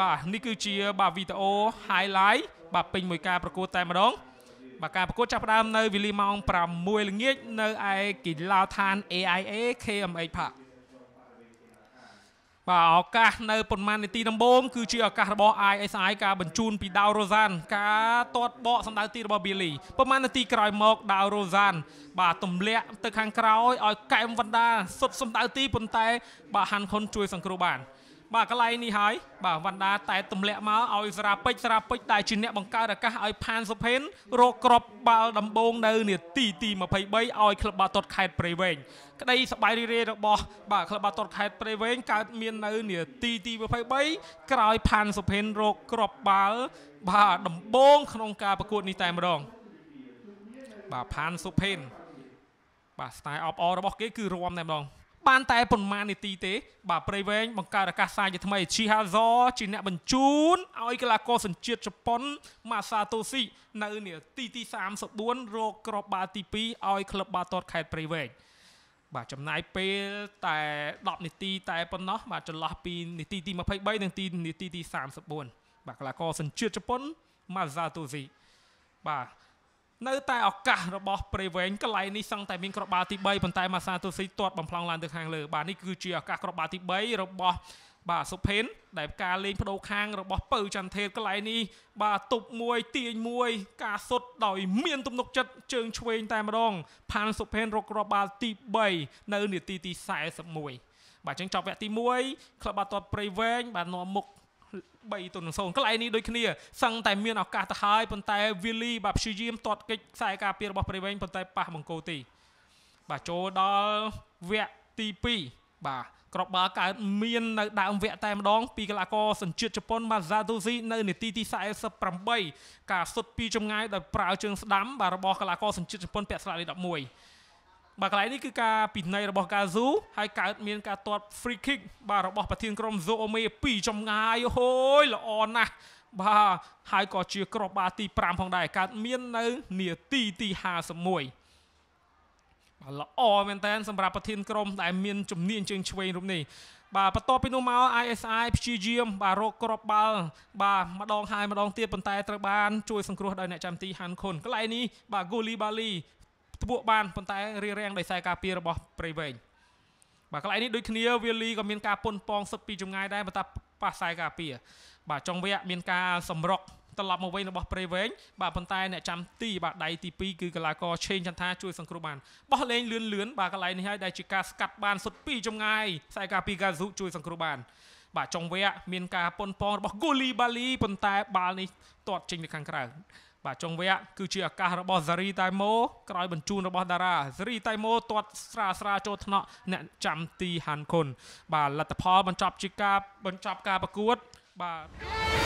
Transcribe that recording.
បាទនេះគឺជា បាទវីដេអូ highlight បាទពេញមួយការប្រកួតតែម្ដងបាទការប្រកួតចាប់ផ្ដើមនៅវេលាម៉ោង6ល្ងាចនៅឯកីឡដ្ឋាន AIA KMH Park បាទឱកាសនៅប៉ុន្មាននាទីដំបូងគឺជាឱកាសរបស់ ISI ការបញ្ជូនពីដាវរ៉ូសាន ការទាត់បកសម្ដៅទីរបស់ Billy ប៉ុន្មាននាទីក្រោយមកដាវរ៉ូសាន បាទទម្លាក់ទៅខាងក្រោយឲ្យកែមវណ្ដាសុទ្ធសម្ដៅទីប៉ុន្តែ បាទហាន់ខុនជួយសង្គ្រោះបានបាទកន្លែងនេះហើយបាទវណ្ដាតែទម្លាក់មកឲ្យសារាពេជ្រសារាពេជ្រដែលជាអ្នក បង្កើតឱកាសឲ្យផានសុផេនរកក្របបាល់ដំបងនៅនាទីទី23ឲ្យក្លឹបបាល់ទាត់ខេត្តព្រៃវែងក្តីសប្បាយរីករាយរបស់បាទក្លឹបបាល់ទាត់ខេត្តព្រៃវែងកើតមាននៅនាទីទី23ក្រោយផានសុផេនរកក្របបាល់បាទដំបងក្នុងការប្រកួតនេះតែម្ដងបាទផានសុផេនបាទស្ទាយអបអររបស់គេគឺរួមតែម្ដងបានតែប៉ុន្មាននាទីទេបាទព្រៃវែងបង្កើតឱកាសសាជាថ្មីជីហាហ្សជាអ្នកបញ្ជូនឲ្យកីឡាករសញ្ជាតិជប៉ុនម៉ាសាតូស៊ីនៅនាទីទី34រកគ្រាប់បាល់ទី2ឲ្យក្លឹបបាល់ទាត់ខេត្តព្រៃវែងបាទចំណាយពេលតែ10នាទី តែប៉ុណ្ណោះបាទចន្លោះពីនាទីទី23និងទីនាទីទី34បាទកីឡាករសញ្ជាតិជប៉ុនម៉ាសាតូស៊ីបាទនៅតែឱកាសរបស់ព្រៃវែងកន្លែងនេះសឹងតែមានក្របបាល់ទី3ប៉ុន្តែម៉ាសាទូស៊ីទាត់បំផ្លង់ឡើងទៅខាងលើបាទនេះគឺជាឱកាសក្របបាល់ទី3របស់បាទសុផេនដែលការលេងបដូរខាងរបស់ពៅចន្ទធេតកន្លែងនេះបាទទប់មួយទាញមួយការសុតដោយ មាន ទំនុកចិត្តជើងឆ្វេងតែម្ដងផានសុផេនរកគ្រាប់បាល់ទី3នៅនាទីទី41បាទអញ្ចឹងចប់វគ្គទី1ក្លឹបបាល់ទាត់ព្រៃវែងបាទនាំមុខ3ទល់នឹង0កន្លែងនេះដូចគ្នាសឹងតែមានឱកាសទៅហើយប៉ុន្តែវីលីបាទព្យាយាមទាត់កិច្ចខ្សែការពាររបស់ព្រៃវែងប៉ុន្តែប៉ះបង្គោលទីបាទចូលដល់វគ្គទី2បាទក្របបាល់កើតមាននៅដើមវគ្គតែម្ដង ពីកីឡាករសញ្ជាតិជប៉ុន Masatoshi នៅនាទីទី48ការសុទ្ធពីចម្ងាយដោយប្រើជើងស្ដាំបាទរបស់កីឡាករសញ្ជាតិជប៉ុនពាក់ស្លាកលេខ11បាទកន្លែងនេះគឺការពិន័យរបស់កាស៊ូហើយកើតមានការទាត់ free kick បាទរបស់ប្រធានក្រុម Zoome 2ចម្ងាយអូយល្អណាស់បាទហើយក៏ជាក្របបាល់ទី5ផងដែរកើតមាននៅនាទីទី51បាទល្អមែនតើសម្រាប់ប្រធានក្រុមដែលមានជំនាញជើងឆ្វេងរូបនេះបាទបន្ទាប់ពីនោះមក ISI ព្យាយាមបាទរកក្របបាល់បាទម្ដងហើយម្ដងទៀតប៉ុន្តែត្រូវបានជួយសង្គ្រោះដោយអ្នកចាំទីហាន់ខុនកន្លែងនេះបាទ Guli Bali ត្បួកបានប៉ុន្តែរារាំងដោយសារការពាររបស់ព្រៃវែងបាទកន្លែងនេះដូចគ្នាវាលីក៏មានការពុនប៉ងសឹកពីចម្ងាយដែរប៉ុន្តែប៉ះខ្សែការពារបាទចុងវគ្គមានការសម្រុកត្រឡប់មកវិញរបស់ព្រៃវែងបាទប៉ុន្តែអ្នកចាំទីបាទដៃទី2គឺកីឡាករឆេងចន្ទាជួយសង្គ្រោះបានបោះលេងលឿនលឿនបាទកន្លែងនេះហើយដែលជាការស្កាត់បានសុទ្ធពីចម្ងាយខ្សែការពារកាស៊ូជួយសង្គ្រោះបានបាទចុងវគ្គមានការប៉ុនប៉ងរបស់ Goli Bali ប៉ុន្តែបាល់នេះទាត់ចេញទៅខាងក្រៅបាទចុងវគ្គគឺជាឱកាសរបស់ Zari Taimo ក្រោយបញ្ជូនរបស់តារា Zari Taimo ទាត់ស្រាលស្រាលចូលថ្នាក់អ្នកចាំទីហានគុនបាទលទ្ធផលបញ្ចប់ជាការបញ្ចប់ការប្រកួតបាទ